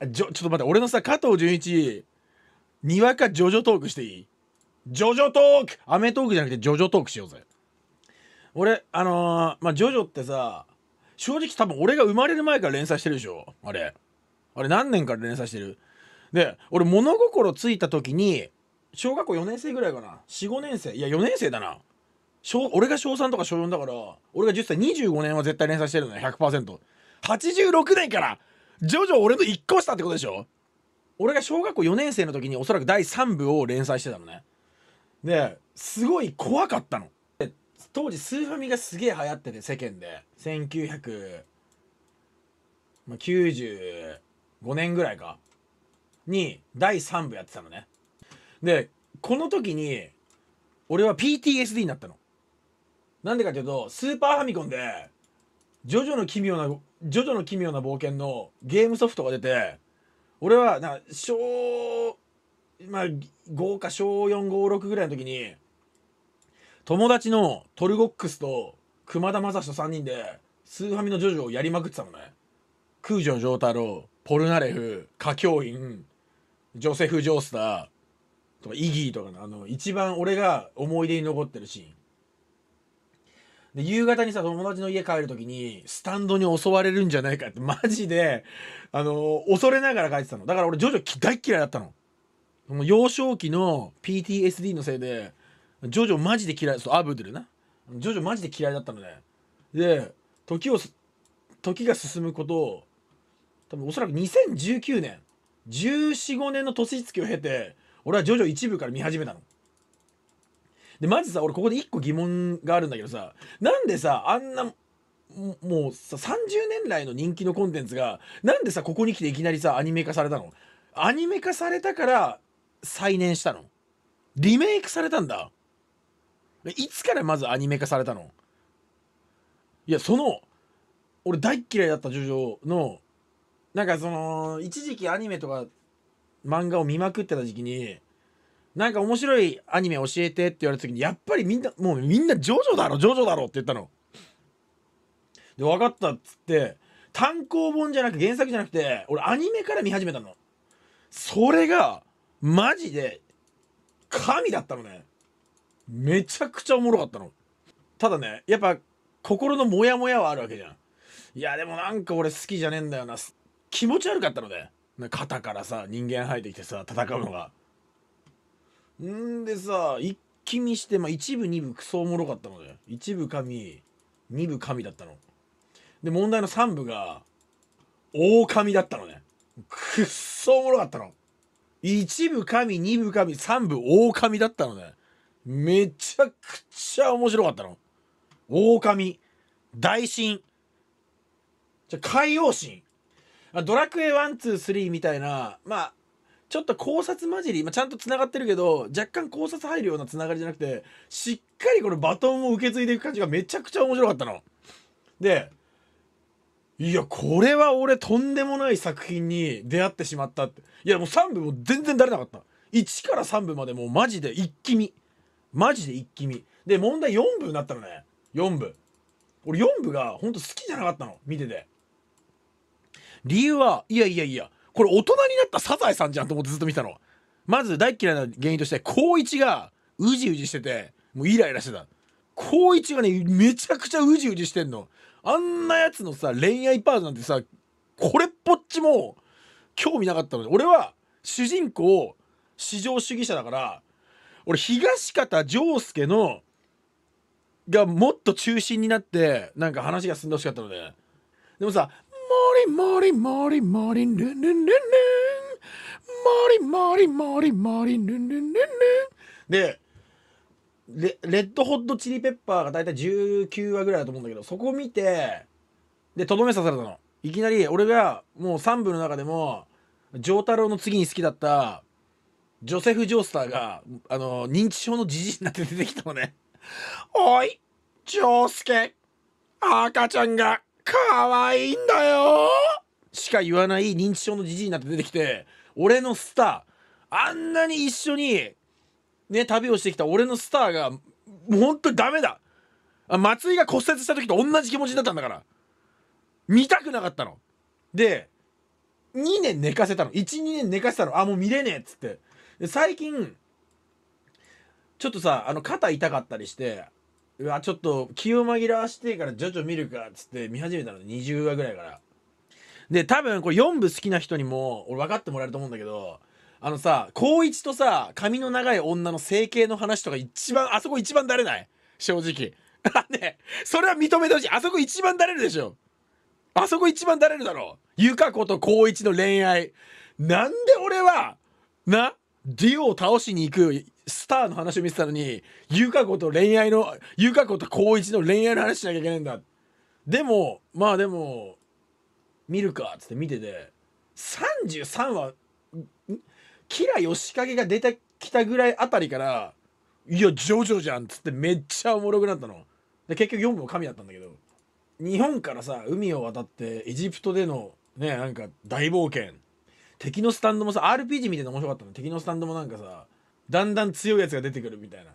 ちょ、ちょっと待って、俺のさ、加藤純一、にわかジョジョトークしていいジョジョトークアメトークじゃなくてジョジョトークしようぜ。俺、あのー、まあ、ジョジョってさ、正直多分俺が生まれる前から連載してるでしょあれ。あれ何年から連載してるで、俺物心ついた時に、小学校4年生ぐらいかな。4、5年生。いや、4年生だな。小俺が小3とか小4だから、俺が10歳、25年は絶対連載してるのよ、100%。86年からジョジョ俺の一個下ってことでしょ俺が小学校4年生の時におそらく第3部を連載してたのねですごい怖かったの当時スーファミがすげえ流行ってて世間で1995年ぐらいかに第3部やってたのねでこの時に俺は PTSD になったのなんでかっていうとスーパーファミコンで「ジョジョの奇妙なジョジョの奇妙な冒険のゲームソフトが出て、俺は、な、小、まあ、5か小4、5、6ぐらいの時に、友達のトルゴックスと熊田正史と3人で、スーファミのジョジョをやりまくってたのね。空城城太郎、ポルナレフ、歌教員、ジョセフ・ジョースター、とかイギーとかの、あの、一番俺が思い出に残ってるシーン。で、夕方にさ、友達の家帰るときに、スタンドに襲われるんじゃないかって、マジで、あの、恐れながら帰ってたの。だから俺、ジョジョ大嫌いだったの。もう幼少期の PTSD のせいで、ジョジョマジで嫌い、そう、アブドゥルな。ジョジョマジで嫌いだったのね。で、時を、時が進むことを、多分おそらく2019年、14、5年の年月を経て、俺はジョジョ一部から見始めたの。でマジさ俺ここで1個疑問があるんだけどさなんでさあんなもうさ30年来の人気のコンテンツがなんでさここに来ていきなりさアニメ化されたのアニメ化されたから再燃したのリメイクされたんだいつからまずアニメ化されたのいやその俺大っ嫌いだったジョジョのなんかその一時期アニメとか漫画を見まくってた時期になんか面白いアニメ教えてって言われた時にやっぱりみんなもうみんなジョジョだろジョジョだろって言ったの。で分かったっつって単行本じゃなく原作じゃなくて俺アニメから見始めたの。それがマジで神だったのね。めちゃくちゃおもろかったの。ただねやっぱ心のモヤモヤはあるわけじゃん。いやでもなんか俺好きじゃねえんだよな。気持ち悪かったのね。肩からさ人間生えてきてさ戦うのが。んでさ一気見して、まあ、一部二部クソおもろかったのね一部神二部神だったので問題の三部が大神だったのねくっそおもろかったの一部神二部神三部大神だったのねめちゃくちゃ面白かったの大神大神じゃ海王神ドラクエ123みたいなまあちょっと考察混じり、まあ、ちゃんとつながってるけど若干考察入るようなつながりじゃなくてしっかりこのバトンを受け継いでいく感じがめちゃくちゃ面白かったの。でいやこれは俺とんでもない作品に出会ってしまったっていやもう3部も全然だれなかった1から3部までもうマジで一気見マジで一気見で問題4部になったのね4部俺4部がほんと好きじゃなかったの見てて理由はいやいやいやこれ大人になったサザエさんじゃんと思ってずっと見たのまず大嫌いな原因として高一がうじうじしててもうイライラしてた高一がねめちゃくちゃうじうじしてんのあんなやつのさ恋愛パートなんてさこれっぽっちも興味なかったので俺は主人公至上主義者だから俺東方丈介のがもっと中心になってなんか話が進んでほしかったので、ね、でもさりもりもりもりモリモリモリモリもりもりぬぬぬぬでレレッドホットチリペッパーが大体19話ぐらいだと思うんだけどそこを見てでとどめ刺されたのいきなり俺がもう3部の中でも丈太郎の次に好きだったジョセフ・ジョースターがあの認知症のじじいになって出てきたのねおいジョースケ赤ちゃんがかわいいんだよしか言わない認知症のじじいになって出てきて俺のスターあんなに一緒にね旅をしてきた俺のスターがもう本当にダメだ松井が骨折した時と同じ気持ちだったんだから見たくなかったので2年寝かせたの12年寝かせたのあもう見れねえっつって最近ちょっとさあの肩痛かったりしてうわちょっと気を紛らわしてから徐々見るかっつって見始めたの20話ぐらいからで多分これ4部好きな人にも俺分かってもらえると思うんだけどあのさ光一とさ髪の長い女の整形の話とか一番あそこ一番だれない正直 ねそれは認めてほしいあそこ一番だれるでしょあそこ一番だれるだろうゆか子と光一の恋愛なんで俺はなディオを倒しに行くスターの話を見てたのに優香子と恋愛の優香子と高一の恋愛の話しなきゃいけないんだでもまあでも見るかっつって見てて33話キラ吉景が出てきたぐらいあたりから「いやジョジョじゃん」っつってめっちゃおもろくなったので結局4部も神だったんだけど日本からさ海を渡ってエジプトでのねなんか大冒険敵のスタンドもさ RPG 見てて面白かったの敵のスタンドもなんかさだんだん強いやつが出てくるみたいな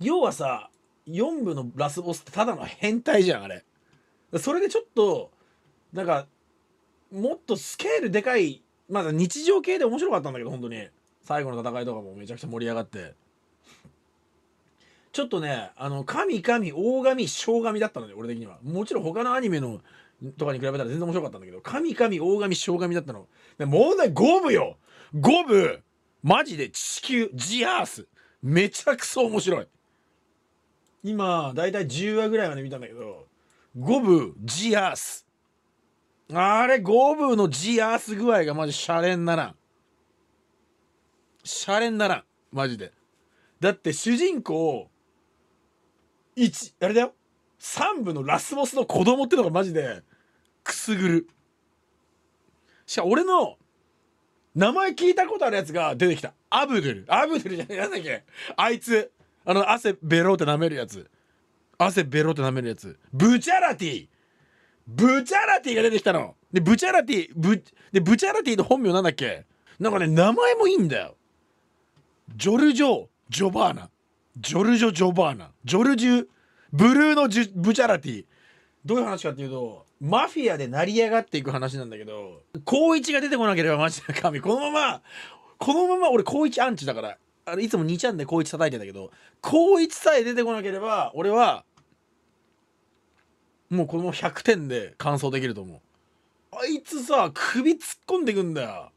要はさ4部のラスボスってただの変態じゃんあれそれでちょっとなんかもっとスケールでかいまだ日常系で面白かったんだけど本当に最後の戦いとかもめちゃくちゃ盛り上がってちょっとねあの神神大神小神だったので俺的にはもちろん他のアニメのとかに比べたら全然面白かったんだけど神神大神小神だったの問題5部よ5部マジで地球ジアースめちゃくそ面白い今だいたい10話ぐらいまで見たんだけどゴ部ジアースあれゴ部のジアース具合がマジシャレンならんシャレンならんマジでだって主人公1あれだよ3部のラスボスの子供ってのがマジでくすぐるしか俺の名前聞いたことあるやつが出てきた。アブドゥル。アブドゥルじゃない、なんだっけあいつ。あの、汗ベロって舐めるやつ。汗ベロって舐めるやつ。ブチャラティブチャラティが出てきたの。で、ブチャラティ、ブ、で、ブチャラティの本名なんだっけなんかね、名前もいいんだよ。ジョルジョ・ジョバーナ。ジョルジョ・ジョバーナ。ジョルジュ・ブルーのジュブチャラティ。どういう話かっていうと、マフィアで成り上がっていく話なんだけど、高一が出てこなければマジで神。このまま、このまま俺高一アンチだから、あれいつも2ちゃんで高一叩いてんだけど、高一さえ出てこなければ、俺は、もうこの100点で完走できると思う。あいつさ、首突っ込んでくんだよ。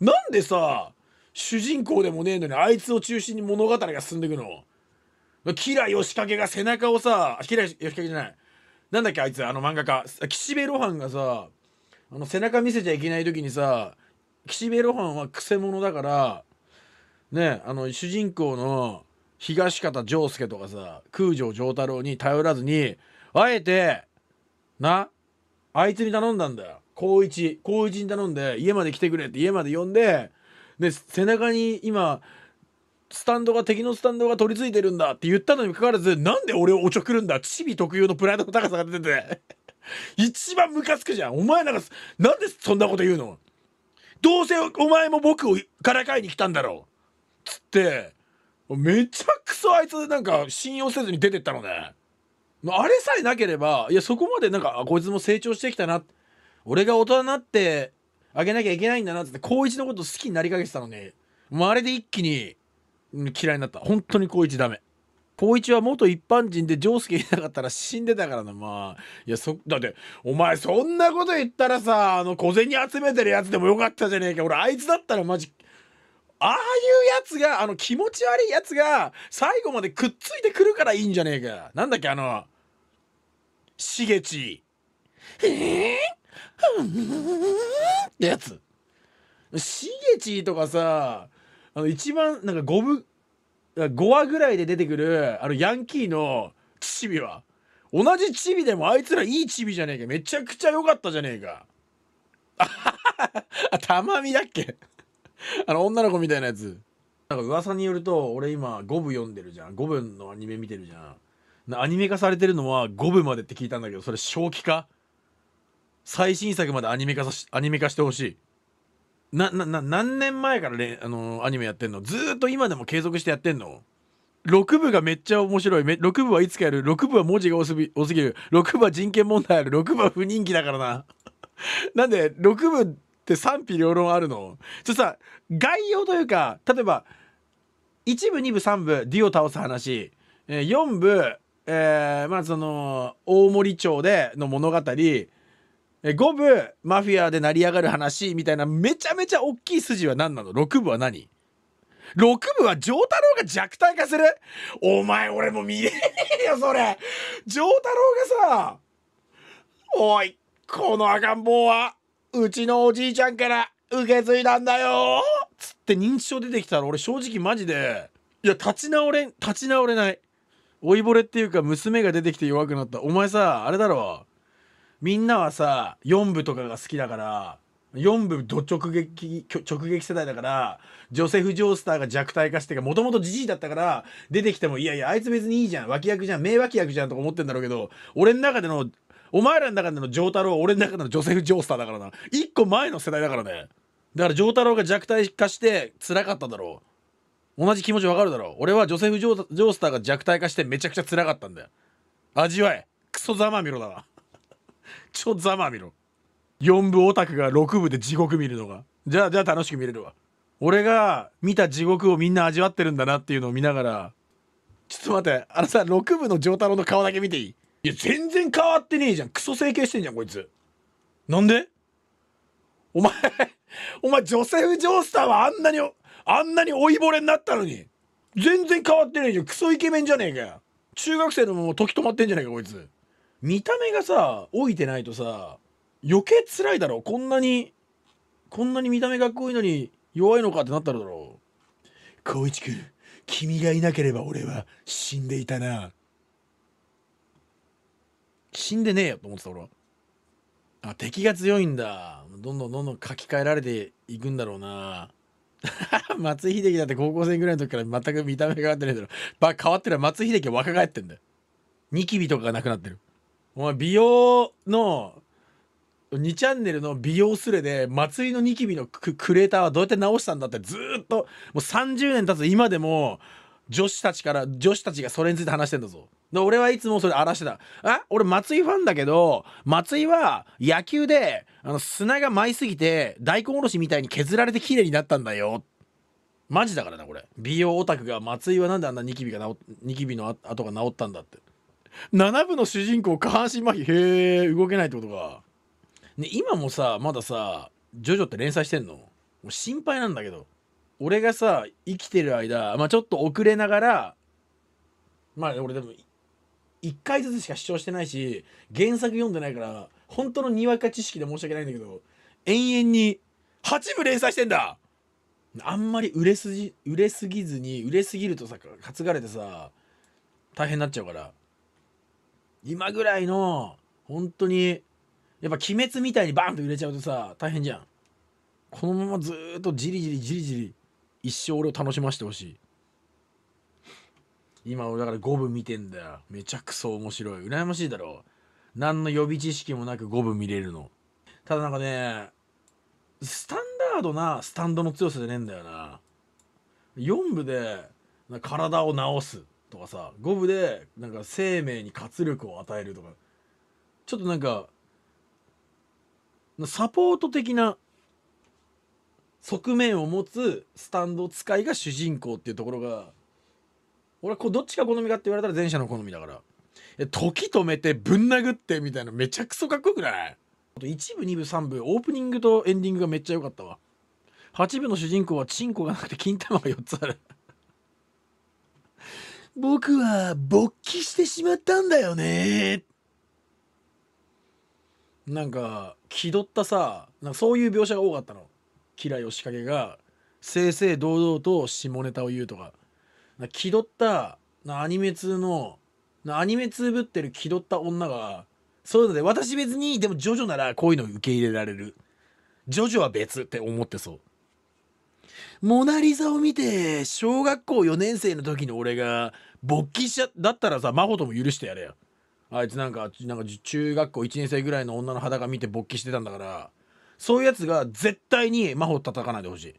なんでさ、主人公でもねえのにあいつを中心に物語が進んでいくのキラヨシカゲが背中をさ、キラヨシカじゃない。なんだっけあいつあの漫画家岸辺露伴がさあの背中見せちゃいけない時にさ岸辺露伴はくせ者だからねあの主人公の東方丈介とかさ空城丈太郎に頼らずにあえてなあいつに頼んだんだよ高一高一に頼んで家まで来てくれって家まで呼んでで背中に今スタンドが敵のスタンドが取り付いてるんだって言ったのにもかかわらずなんで俺をおちょくるんだチビ特有のプライドの高さが出てて一番ムカつくじゃんお前なんかなんでそんなこと言うのどうせお前も僕をからかいに来たんだろうつってめちゃくそあいつなんか信用せずに出てったのねあれさえなければいやそこまでなんかこいつも成長してきたな俺が大人になってあげなきゃいけないんだなって高一のこと好きになりかけてたのにもうあれで一気に嫌いになった本当に高一ダメ高一は元一般人で丈介いなかったら死んでたからなまあいやそだってお前そんなこと言ったらさあの小銭集めてるやつでもよかったじゃねえか俺あいつだったらマジああいうやつがあの気持ち悪いやつが最後までくっついてくるからいいんじゃねえかなんだっけあのしげちえー、ってやつしげちとかさあの一番なんか5分5話ぐらいで出てくるあのヤンキーのチビは同じチビでもあいつらいいチビじゃねえかめちゃくちゃ良かったじゃねえかあたまみだっけあの女の子みたいなやつなんか噂によると俺今5部読んでるじゃん5部のアニメ見てるじゃんアニメ化されてるのは5部までって聞いたんだけどそれ正気か最新作までアニメ化さしアニメ化してほしいななな何年前かられあのアニメやってんのずーっと今でも継続してやってんの ?6 部がめっちゃ面白いめ6部はいつかやる6部は文字が多すぎ多すぎる6部は人権問題ある6部は不人気だからななんで6部って賛否両論あるのちょっとさ概要というか例えば1部2部3部ディオ倒す話4部えー、まあその大森町での物語5部マフィアで成り上がる話みたいなめちゃめちゃ大きい筋は何なの ?6 部は何 ?6 部は丈太郎が弱体化するお前俺も見えねえよそれ丈太郎がさおいこの赤ん坊はうちのおじいちゃんから受け継いだんだよつって認知症出てきたら俺正直マジでいや立ち直れ立ち直れない老いぼれっていうか娘が出てきて弱くなったお前さあれだろみんなはさ4部とかが好きだから4部ど直撃直撃世代だからジョセフ・ジョースターが弱体化してもともとじじいだったから出てきてもいやいやあいつ別にいいじゃん脇役じゃん名脇役じゃんとか思ってんだろうけど俺の中でのお前らの中でのタ太郎は俺の中でのジョセフ・ジョースターだからな1個前の世代だからねだからタ太郎が弱体化して辛かっただろう同じ気持ちわかるだろう俺はジョセフ・ジョースターが弱体化してめちゃくちゃ辛かったんだよ味わえクソざまみろだな ちょっとざま見ろ4部オタクが6部で地獄見るのがじゃあじゃあ楽しく見れるわ俺が見た地獄をみんな味わってるんだなっていうのを見ながらちょっと待ってあのさ6部の丈太郎の顔だけ見ていいいや全然変わってねえじゃんクソ整形してんじゃんこいつなんでお前 お前ジョセフ・ジョースターはあんなにあんなに老いぼれになったのに全然変わってねえじゃんクソイケメンじゃねえかよ中学生のもう時止まってんじゃねえかこいつ見た目がさ老いてないとさ余計辛いだろこんなにこんなに見た目かっこいいのに弱いのかってなったらだろ光一君君がいなければ俺は死んでいたな死んでねえよと思ってた俺はあ敵が強いんだどんどんどんどん書き換えられていくんだろうな 松井秀喜だって高校生ぐらいの時から全く見た目が変わってないだろ。ば変わってる松井秀喜は若返ってんだよ。ニキビとかがなくなってる。お前美容の2チャンネルの美容スレで松井のニキビのクレーターはどうやって直したんだってずっともう30年経つ今でも女子たちから女子たちがそれについて話してんだぞ。で俺はいつもそれ荒らしてた。あ俺松井ファンだけど松井は野球であの砂が舞いすぎて大根おろしみたいに削られて綺麗になったんだよ。マジだからなこれ。美容オタクが松井はなんであんなニキビがニキビの跡が治ったんだって。7部の主人公下半身麻痺へえ動けないってことか、ね、今もさまださジョジョって連載してんのもう心配なんだけど俺がさ生きてる間、まあ、ちょっと遅れながらまあ俺でも1回ずつしか視聴してないし原作読んでないから本当のにわか知識で申し訳ないんだけど延々に8部連載してんだあんまり売れすぎ売れすぎずに売れすぎるとさ担がれてさ大変になっちゃうから今ぐらいの、本当に、やっぱ鬼滅みたいにバンと売れちゃうとさ、大変じゃん。このままずっとじりじりじりじり、一生俺を楽しませてほしい。今俺だから五分見てんだよ。めちゃくそ面白い。羨ましいだろ。何の予備知識もなく五分見れるの。ただなんかね、スタンダードなスタンドの強さじゃねえんだよな。4部で体を治す。とかさ五分でなんか生命に活力を与えるとかちょっとなんかサポート的な側面を持つスタンド使いが主人公っていうところが俺はこうどっちが好みかって言われたら前者の好みだから時止めてぶん殴ってみたいなめちゃくそかっこよくない1部2部3部オープニングとエンディングがめっちゃ良かったわ8部の主人公はチンコがなくて金玉が4つある僕は勃起してしまったんだよね。なんか気取ったさなんかそういう描写が多かったの嫌いしかけが正々堂々と下ネタを言うとかか気取ったなアニメ通のなアニメ通ぶってる気取った女がそういうので私別にでもジョジョならこういうの受け入れられるジョジョは別って思ってそうモナリザを見て、小学校4年生の時の俺が、勃起しちゃ、だったらさ、真帆とも許してやれよ。あいつなんか、なんか中学校1年生ぐらいの女の裸見て勃起してたんだから、そういうやつが絶対に真帆叩かないでほしい。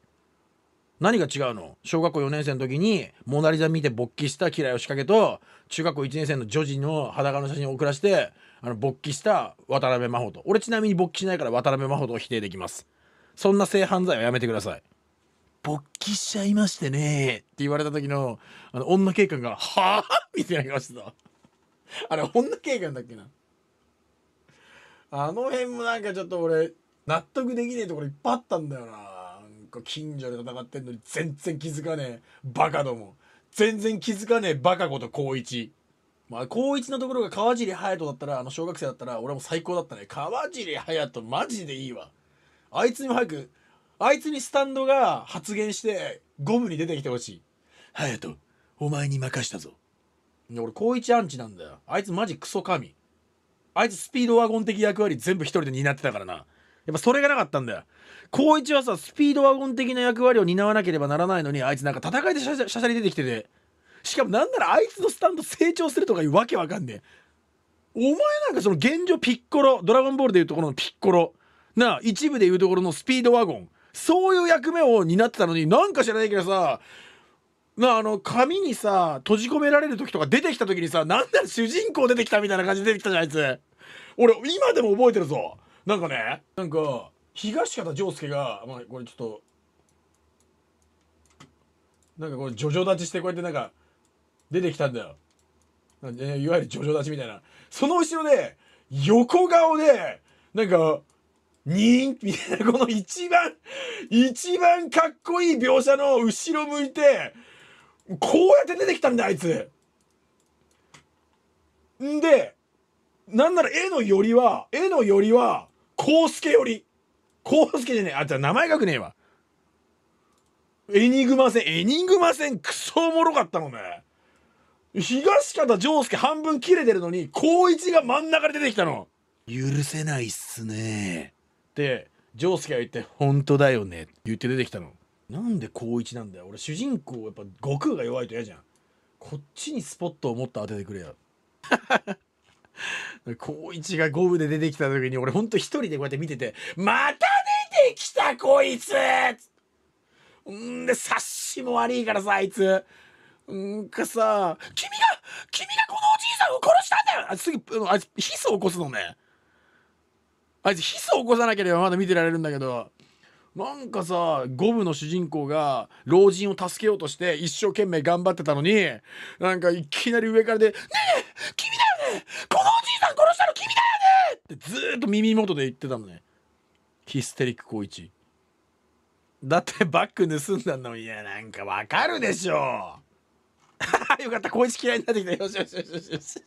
何が違うの小学校4年生の時にモナ・リザ見て勃起した嫌いを仕掛けと中学校1年生の女児の裸の写真を送らせてあの勃起した渡辺真帆と俺ちなみに勃起しないから渡辺真帆と否定できますそんな性犯罪はやめてください勃起しちゃいましてねって言われた時のあの女警官が「はあ? 」みたいな顔してたあれ女警官だっけなあの辺もなんかちょっと俺納得できねえところいっぱいあったんだよななんか近所で戦ってんのに全然気づかねえバカども全然気づかねえバカ子と高一まあ高一のところが川尻隼人だったらあの小学生だったら俺も最高だったね川尻隼人マジでいいわあいつにも早くあいつにスタンドが発言してゴムに出てきてほしい隼人お前に任したぞ俺高一アンチなんだよあいつマジクソ神あいつスピードワゴン的役割全部一人で担ってたからなやっぱそれがなかったんだよ高一はさスピードワゴン的な役割を担わなければならないのにあいつなんか戦いでしゃしゃり出てきててしかもなんならあいつのスタンド成長するとかいうわけわかんねえお前なんかその現状ピッコロドラゴンボールでいうところのピッコロなあ一部でいうところのスピードワゴンそういう役目を担ってたのに、なんか知らないけどさ、なあの紙にさ閉じ込められる時とか出てきた時にさなんだ主人公出てきたみたいな感じで出てきたじゃんあいつ俺今でも覚えてるぞなんかねなんか東方丈介が、まあ、これちょっとなんかこうジョジョ立ちしてこうやってなんか出てきたんだよいわゆるジョジョ立ちみたいなその後ろで横顔でなんかにーん、この一番、一番かっこいい描写の後ろ向いて、こうやって出てきたんだ、あいつ。んで、なんなら絵のよりは、絵のよりは、コウスケより。コウスケじゃねえ。あ、じゃ名前書くねえわ。エニグマ戦、エニグマ戦クソおもろかったのね。東方丈介半分切れてるのに、高一が真ん中で出てきたの。許せないっすね。ってジョが言って「本当だよね」って言って出てきたのなんで高一なんだよ俺主人公やっぱ悟空が弱いと嫌じゃんこっちにスポットをもっと当ててくれよ 高一が五分で出てきた時に俺ほんと一人でこうやって見てて「また出てきたこいつ!」んで察しも悪いからさあいつんかさ「君が君がこのおじいさんを殺したんだよ!」あすぐあいつヒスを起こすのねあいつヒスを起こさなければまだ見てられるんだけどなんかさ五ムの主人公が老人を助けようとして一生懸命頑張ってたのになんかいきなり上からで「ねえ君だよねこのおじいさん殺したの君だよね!」ってずっと耳元で言ってたのねヒステリック光一だってバッグ盗んだのいやなんかわかるでしょ よかった光一嫌いになってきたよしよしよしよしよし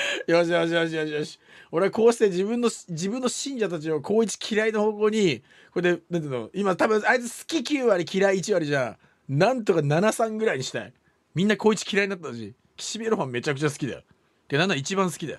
よしよしよしよしよし。俺はこうして自分の、自分の信者たちを高一嫌いの方向に、これで、なんていうの、今多分あいつ好き9割嫌い1割じゃん。なんとか73ぐらいにしたい。みんな高一嫌いになったし、岸辺露伴めちゃくちゃ好きだよ。で、なんなら一番好きだよ。